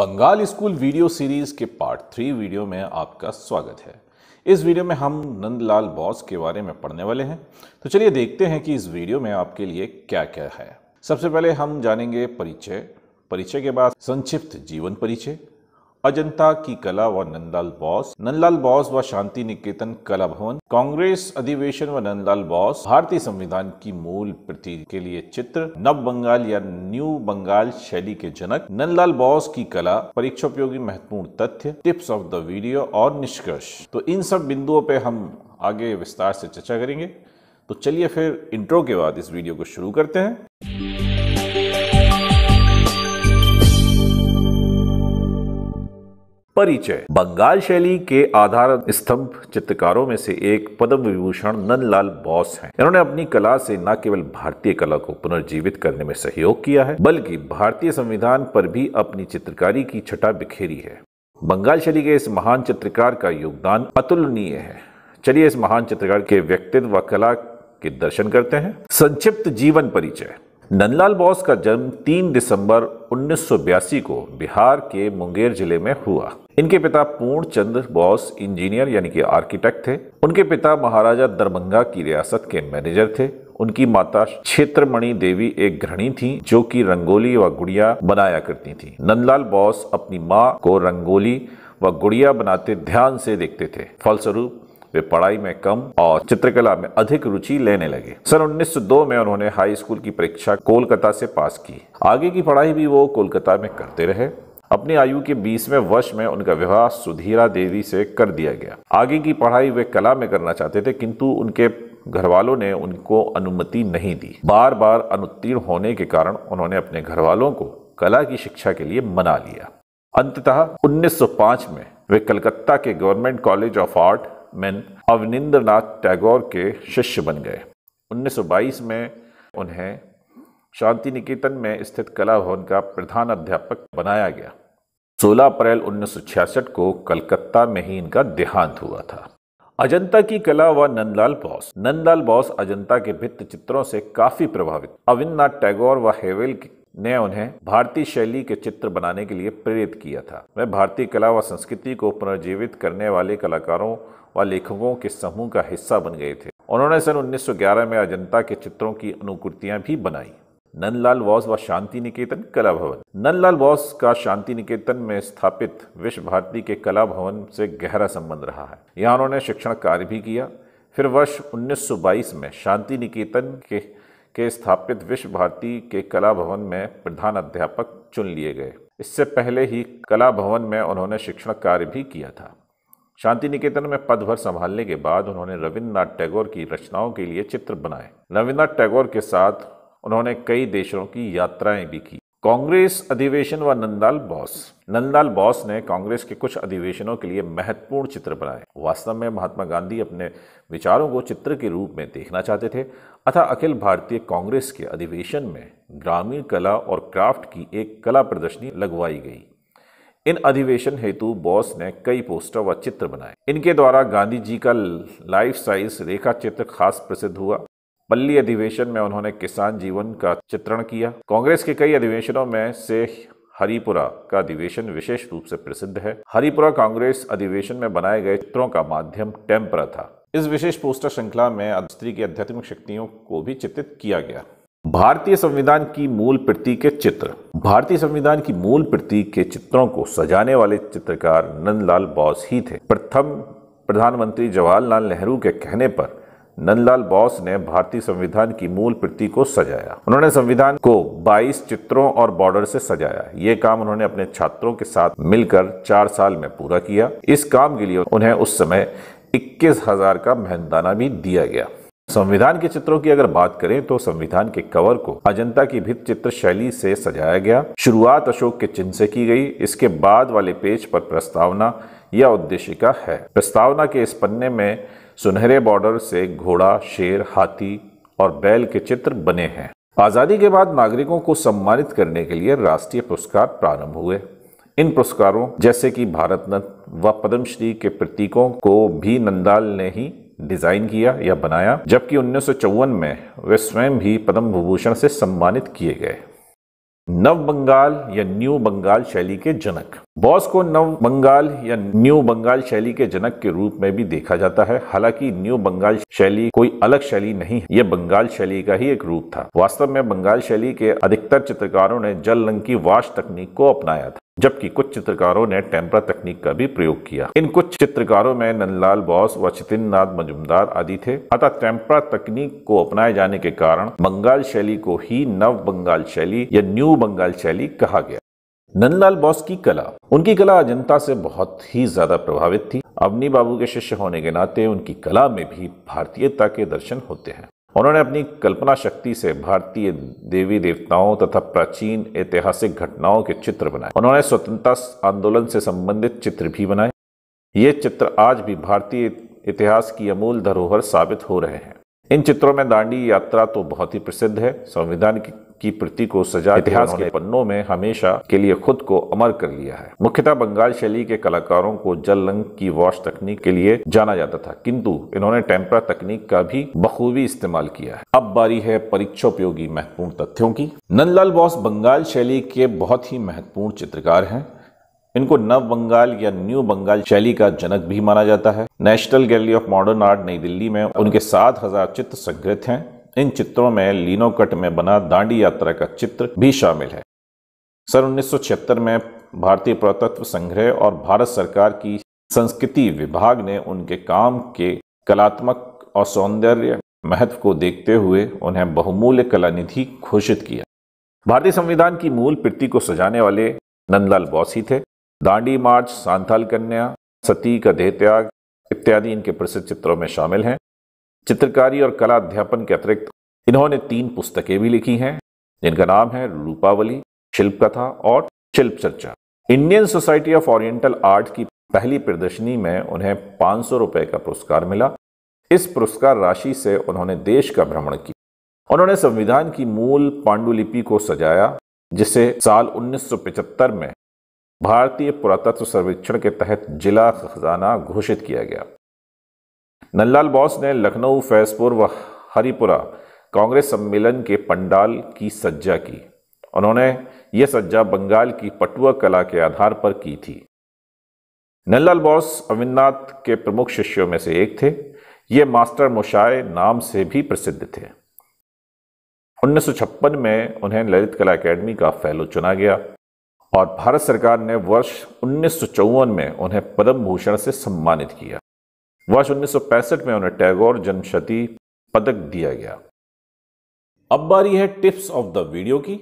Bengal school video series के part three video में आपका स्वागत है इस वीडियो में हम नंदलाल बॉस के बारे में पढ़ने वाले हैं तो चलिए देखते हैं कि इस वीडियो में आपके लिए क्या क्या है सबसे पहले हम जानेंगे परिचय परिचय के बाद संक्षिप्त जीवन परिचय अजंता की कला व नंदलाल बोस नंदलाल बोस व शांति निकेतन कला भवन कांग्रेस अधिवेशन व नंदलाल बोस भारतीय संविधान की मूल प्रति के लिए चित्र नव बंगाल या न्यू बंगाल शैली के जनक नंदलाल बोस की कला परीक्षोपयोगी महत्वपूर्ण तथ्य टिप्स ऑफ द वीडियो और निष्कर्ष तो इन सब बिंदुओं पे हम आगे विस्तार से चर्चा करेंगे तो चलिए फिर इंट्रो के बाद इस वीडियो को शुरू करते हैं परिचय बंगाल शैली के आधार स्तंभ चित्रकारों में से एक पद्म विभूषण नंदलाल बॉस हैं। इन्होंने अपनी कला से न केवल भारतीय कला को पुनर्जीवित करने में सहयोग किया है बल्कि भारतीय संविधान पर भी अपनी चित्रकारी की छटा बिखेरी है बंगाल शैली के इस महान चित्रकार का योगदान अतुलनीय है चलिए इस महान चित्रकार के व्यक्तित्व व कला के दर्शन करते हैं संक्षिप्त जीवन परिचय नंदलाल बोस का जन्म 3 दिसंबर 1982 को बिहार के मुंगेर जिले में हुआ इनके पिता पूर्ण चंद्र बोस इंजीनियर यानी कि आर्किटेक्ट थे उनके पिता महाराजा दरभंगा की रियासत के मैनेजर थे उनकी माता क्षेत्रमणि देवी एक घृणी थी जो कि रंगोली व गुड़िया बनाया करती थी नंदलाल बोस अपनी माँ को रंगोली व गुड़िया बनाते ध्यान से देखते थे फलस्वरूप वे पढ़ाई में कम और चित्रकला में अधिक रुचि लेने लगे सन 1902 में उन्होंने हाई स्कूल की परीक्षा कोलकाता से पास की आगे की पढ़ाई भी वो कोलकाता में करते रहे अपनी आयु के बीसवें वर्ष में उनका विवाह सुधीरा देवी से कर दिया गया आगे की पढ़ाई वे कला में करना चाहते थे किंतु उनके घर वालों ने उनको अनुमति नहीं दी बार बार अनुत्तीर्ण होने के कारण उन्होंने अपने घर वालों को कला की शिक्षा के लिए मना लिया अंततः 1905 में वे कलकत्ता के गवर्नमेंट कॉलेज ऑफ आर्ट मैन अवनिंद्र टैगोर के शिष्य बन गए 1922 में उन्हें शांति निकेतन में स्थित कला भवन का प्रधान अध्यापक बनाया गया 16 अप्रैल 1966 को कलकत्ता में ही इनका देहांत हुआ था अजंता की कला व नंदलाल बॉस नंदलाल बॉस अजंता के भित्त चित्रों से काफी प्रभावित अविन्द्रनाथ टैगोर व हेवेल ने उन्हें भारतीय शैली के चित्र बनाने के लिए प्रेरित किया था वह भारतीय कला व संस्कृति को पुनर्जीवित करने वाले कलाकारों व लेखकों के समूह का हिस्सा बन गए थे उन्होंने सन 1911 में अजंता के चित्रों की अनुकृतियां भी बनाई नंदलाल बॉस व शांति निकेतन कला भवन नंदलाल बॉस का शांति निकेतन में स्थापित विश्व भारती के कला भवन से गहरा संबंध रहा है यहाँ उन्होंने शिक्षण कार्य भी किया फिर वर्ष 1922 में शांति निकेतन के के स्थापित विश्व भारती के कला भवन में प्रधान अध्यापक चुन लिए गए इससे पहले ही कला भवन में उन्होंने शिक्षण कार्य भी किया था शांति निकेतन में पदभर संभालने के बाद उन्होंने रविन्द्रनाथ टैगोर की रचनाओं के लिए चित्र बनाए रविन्द्रनाथ टैगोर के साथ उन्होंने कई देशों की यात्राएं भी की कांग्रेस अधिवेशन व नंदलाल बॉस नंदलाल बॉस ने कांग्रेस के कुछ अधिवेशनों के लिए महत्वपूर्ण चित्र बनाए वास्तव में महात्मा गांधी अपने विचारों को चित्र के रूप में देखना चाहते थे अतः अखिल भारतीय कांग्रेस के अधिवेशन में ग्रामीण कला और क्राफ्ट की एक कला प्रदर्शनी लगवाई गई इन अधिवेशन हेतु बॉस ने कई पोस्टर व चित्र बनाए इनके द्वारा गांधी जी का लाइफ साइज रेखा चित्र खास प्रसिद्ध हुआ पल्ली अधिवेशन में उन्होंने किसान जीवन का चित्रण किया कांग्रेस के कई अधिवेशनों में से हरिपुरा का अधिवेशन विशेष रूप से प्रसिद्ध है हरिपुरा कांग्रेस अधिवेशन में बनाए गए चित्रों का माध्यम टेम्परा था इस विशेष पोस्टर श्रृंखला में स्त्री की आध्यात्मिक शक्तियों को भी चित्रित किया गया भारतीय संविधान की मूल प्रति के चित्र भारतीय संविधान की मूल प्रति के चित्रों को सजाने वाले चित्रकार नंदलाल बोस ही थे प्रथम प्रधानमंत्री जवाहरलाल नेहरू के कहने पर नंदलाल बोस ने भारतीय संविधान की मूल प्रति को सजाया उन्होंने संविधान को 22 चित्रों और बॉर्डर से सजाया ये काम उन्होंने अपने छात्रों के साथ मिलकर चार साल में पूरा किया इस काम के लिए उन्हें उस समय इक्कीस हजार का मेहनताना भी दिया गया संविधान के चित्रों की अगर बात करें तो संविधान के कवर को अजंता की भित्त चित्र शैली से सजाया गया शुरुआत अशोक के चिन्ह से की गई इसके बाद वाले पेज पर प्रस्तावना यह उद्देश्य का है प्रस्तावना के इस पन्ने में सुनहरे बॉर्डर से घोड़ा शेर हाथी और बैल के चित्र बने हैं आज़ादी के बाद नागरिकों को सम्मानित करने के लिए राष्ट्रीय पुरस्कार प्रारंभ हुए इन पुरस्कारों जैसे कि भारत रत्न व पद्मश्री के प्रतीकों को भी नंदाल ने ही डिजाइन किया या बनाया जबकि उन्नीस में वे स्वयं भी पद्म विभूषण से सम्मानित किए गए नव बंगाल या न्यू बंगाल शैली के जनक बॉस को नव बंगाल या न्यू बंगाल शैली के जनक के रूप में भी देखा जाता है हालांकि न्यू बंगाल शैली कोई अलग शैली नहीं है यह बंगाल शैली का ही एक रूप था वास्तव में बंगाल शैली के अधिकतर चित्रकारों ने जल रंग की वाश तकनीक को अपनाया था जबकि कुछ चित्रकारों ने टेम्परा तकनीक का भी प्रयोग किया इन कुछ चित्रकारों में नंदलाल बोस व चितिन नाथ मजुमदार आदि थे अतः टेम्परा तकनीक को अपनाए जाने के कारण बंगाल शैली को ही नव बंगाल शैली या न्यू बंगाल शैली कहा गया नंदलाल बोस की कला उनकी कला अजंता से बहुत ही ज्यादा प्रभावित थी अवनी बाबू के शिष्य होने के नाते उनकी कला में भी भारतीयता के दर्शन होते हैं उन्होंने अपनी कल्पना शक्ति से भारतीय देवी देवताओं तथा प्राचीन ऐतिहासिक घटनाओं के चित्र बनाए उन्होंने स्वतंत्रता आंदोलन से संबंधित चित्र भी बनाए ये चित्र आज भी भारतीय इतिहास की अमूल धरोहर साबित हो रहे हैं इन चित्रों में दांडी यात्रा तो बहुत ही प्रसिद्ध है संविधान की की प्रति को सजा इतिहास के पन्नों में हमेशा के लिए खुद को अमर कर लिया है मुख्यतः बंगाल शैली के कलाकारों को जल रंग की वॉश तकनीक के लिए जाना जाता था किंतु इन्होंने टेम्परा तकनीक का भी बखूबी इस्तेमाल किया है अब बारी है परीक्षोपयोगी महत्वपूर्ण तथ्यों की नंदलाल बोस बंगाल शैली के बहुत ही महत्वपूर्ण चित्रकार हैं इनको नव बंगाल या न्यू बंगाल शैली का जनक भी माना जाता है national gallery of modern art नई दिल्ली में उनके सात हजार चित्र संग्रहित हैं इन चित्रों में लीनोकट में बना दांडी यात्रा का चित्र भी शामिल है सन उन्नीस में भारतीय पुरातत्व संग्रह और भारत सरकार की संस्कृति विभाग ने उनके काम के कलात्मक और सौंदर्य महत्व को देखते हुए उन्हें बहुमूल्य कला निधि घोषित किया भारतीय संविधान की मूल प्रति को सजाने वाले नंदलाल बॉस ही थे दांडी मार्च सांथाल कन्या सती का देह त्याग इत्यादि इनके प्रसिद्ध चित्रों में शामिल हैं चित्रकारी और कला अध्यापन के अतिरिक्त इन्होंने तीन पुस्तकें भी लिखी हैं जिनका नाम है रूपावली शिल्प कथा और शिल्प चर्चा Indian society of oriental art की पहली प्रदर्शनी में उन्हें पांच सौ का पुरस्कार मिला इस पुरस्कार राशि से उन्होंने देश का भ्रमण किया उन्होंने संविधान की मूल पांडुलिपि को सजाया जिसे साल 1975 में भारतीय पुरातत्व सर्वेक्षण के तहत जिला खजाना घोषित किया गया नल्लाल बॉस ने लखनऊ फैजपुर व हरिपुरा कांग्रेस सम्मेलन के पंडाल की सज्जा की उन्होंने यह सज्जा बंगाल की पटुआ कला के आधार पर की थी नल्लाल बॉस अविन्नाथ के प्रमुख शिष्यों में से एक थे ये मास्टर मुशाय नाम से भी प्रसिद्ध थे 1956 में उन्हें ललित कला एकेडमी का फेलो चुना गया और भारत सरकार ने वर्ष उन्नीस में उन्हें पद्म भूषण से सम्मानित किया वर्ष उन्नीस में उन्हें टैगोर जन्मशती पदक दिया गया अब बारी है टिप्स ऑफ द वीडियो की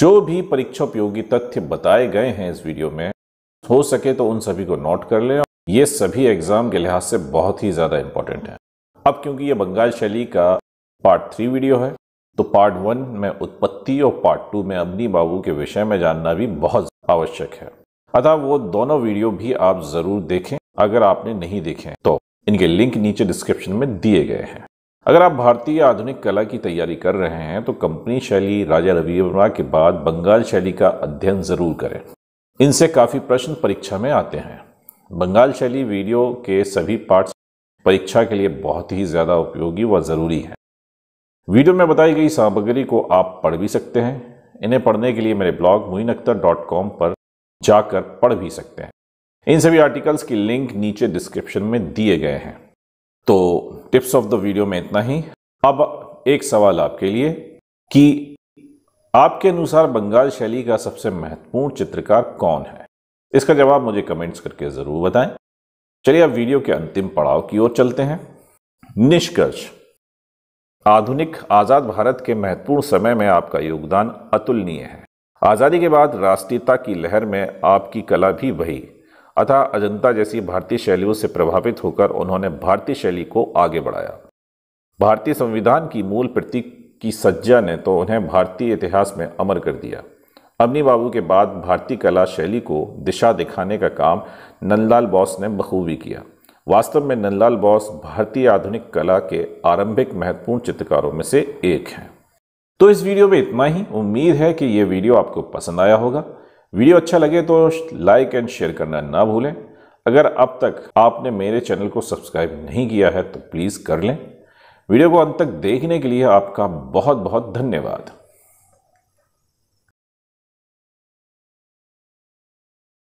जो भी परीक्षोपयोगी तथ्य बताए गए हैं इस वीडियो में हो सके तो उन सभी को नोट कर लें ये सभी एग्जाम के लिहाज से बहुत ही ज़्यादा इंपॉर्टेंट है अब क्योंकि ये बंगाल शैली का पार्ट थ्री वीडियो है तो पार्ट वन में उत्पत्ति और पार्ट टू में अग्नि बाबू के विषय में जानना भी बहुत आवश्यक है अतः वो दोनों वीडियो भी आप ज़रूर देखें अगर आपने नहीं देखे तो इनके लिंक नीचे डिस्क्रिप्शन में दिए गए हैं अगर आप भारतीय आधुनिक कला की तैयारी कर रहे हैं तो कंपनी शैली राजा रवि वर्मा के बाद बंगाल शैली का अध्ययन ज़रूर करें इनसे काफ़ी प्रश्न परीक्षा में आते हैं बंगाल शैली वीडियो के सभी पार्ट्स परीक्षा के लिए बहुत ही ज़्यादा उपयोगी व ज़रूरी है वीडियो में बताई गई सामग्री को आप पढ़ भी सकते हैं इन्हें पढ़ने के लिए मेरे blog Muin Akhtar dot com पर जाकर पढ़ भी सकते हैं इन सभी आर्टिकल्स की लिंक नीचे डिस्क्रिप्शन में दिए गए हैं तो टिप्स ऑफ द वीडियो में इतना ही अब एक सवाल आपके लिए कि आपके अनुसार बंगाल शैली का सबसे महत्वपूर्ण चित्रकार कौन है इसका जवाब मुझे कमेंट्स करके ज़रूर बताएं चलिए अब वीडियो के अंतिम पड़ाव की ओर चलते हैं निष्कर्ष आधुनिक आज़ाद भारत के महत्वपूर्ण समय में आपका योगदान अतुलनीय है आज़ादी के बाद राष्ट्रीयता की लहर में आपकी कला भी वही अतः अजंता जैसी भारतीय शैलियों से प्रभावित होकर उन्होंने भारतीय शैली को आगे बढ़ाया भारतीय संविधान की मूल प्रतीक की सज्जा ने तो उन्हें भारतीय इतिहास में अमर कर दिया अमनी बाबू के बाद भारतीय कला शैली को दिशा दिखाने का काम नंदलाल बॉस ने बखूबी किया वास्तव में नंदलाल बॉस भारतीय आधुनिक कला के आरंभिक महत्वपूर्ण चित्रकारों में से एक हैं तो इस वीडियो में इतना ही उम्मीद है कि ये वीडियो आपको पसंद आया होगा वीडियो अच्छा लगे तो लाइक एंड शेयर करना ना भूलें अगर अब तक आपने मेरे चैनल को सब्सक्राइब नहीं किया है तो प्लीज़ कर लें वीडियो को अंत तक देखने के लिए आपका बहुत बहुत धन्यवाद